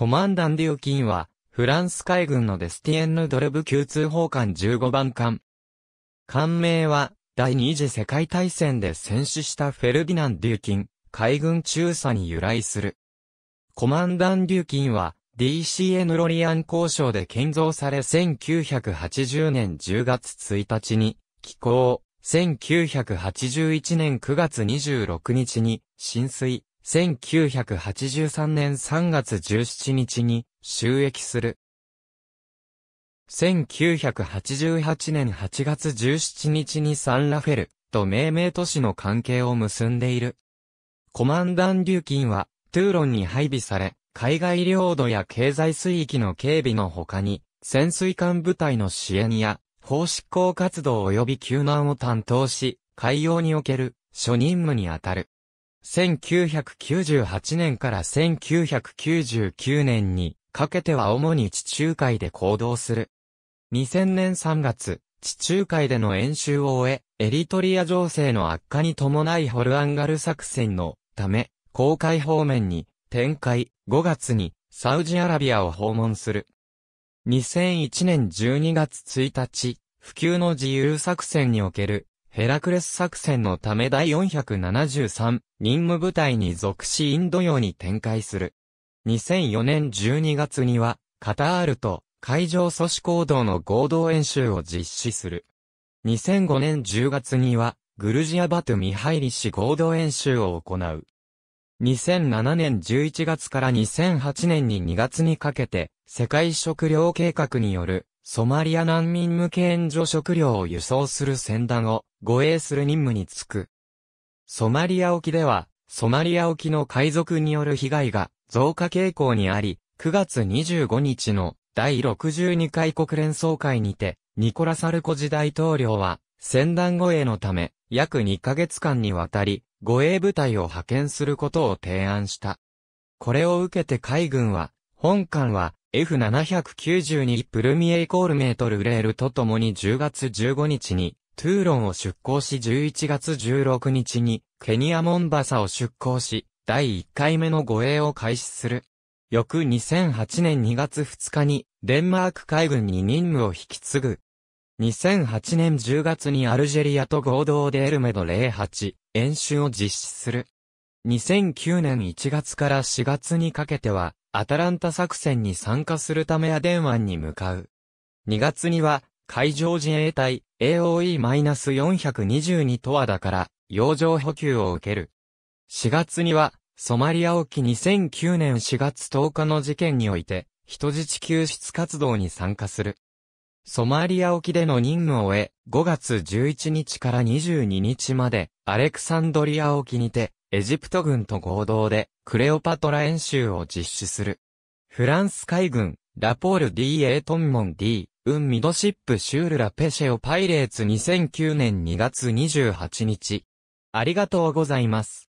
コマンダン・デューキンは、フランス海軍のデスティエンヌ・ドルブ級通報艦15番艦。艦名は、第二次世界大戦で戦死したフェルディナン・デューキン、海軍中佐に由来する。コマンダン・デューキンは、DCN ロリアン交渉で建造され1980年10月1日に、寄港、1981年9月26日に、浸水、1983年3月17日に収益する。1988年8月17日にサンラフェルと命名都市の関係を結んでいる。コマンダンリューキンはトゥーロンに配備され、海外領土や経済水域の警備の他に、潜水艦部隊の支援や、法執行活動及び救難を担当し、海洋における、諸任務にあたる。1998年から1999年にかけては主に地中海で行動する。2000年3月、地中海での演習を終え、エリトリア情勢の悪化に伴いホルアンガル作戦のため、公海方面に展開、5月にサウジアラビアを訪問する。2001年12月1日、普及の自由作戦におけるヘラクレス作戦のため第473任務部隊に属しインド洋に展開する。2004年12月には、カタールと海上阻止行動の合同演習を実施する。2005年10月には、グルジアバトミハイリ氏合同演習を行う。2007年11月から2008年に2月にかけて、世界食糧計画による、ソマリア難民向け援助食料を輸送する船団を、護衛する任務に就く。ソマリア沖では、ソマリア沖の海賊による被害が増加傾向にあり、9月25日の第62回国連総会にて、ニコラ・サルコジ大統領は、戦団護衛のため、約2ヶ月間にわたり、護衛部隊を派遣することを提案した。これを受けて海軍は、本艦は F792 プルミエイコールメートルレールと共に10月15日にトゥーロンを出港し11月16日に、ケニアモンバサを出港し、第1回目の護衛を開始する。翌2008年2月2日に、デンマーク海軍に任務を引き継ぐ。2008年10月にアルジェリアと合同でエルメド08演習を実施する。2009年1月から4月にかけては、アタランタ作戦に参加するためアデン湾に向かう。2月には、海上自衛隊 AOE-422 とはだから、洋上補給を受ける。4月には、ソマリア沖2009年4月10日の事件において、人質救出活動に参加する。ソマリア沖での任務を終え、5月11日から22日まで、アレクサンドリア沖にて、エジプト軍と合同で、クレオパトラ演習を実施する。フランス海軍、ラポール D. エートンモン D. ンミドシップシュールラペシェオパイレーツ2009年2月28日。ありがとうございます。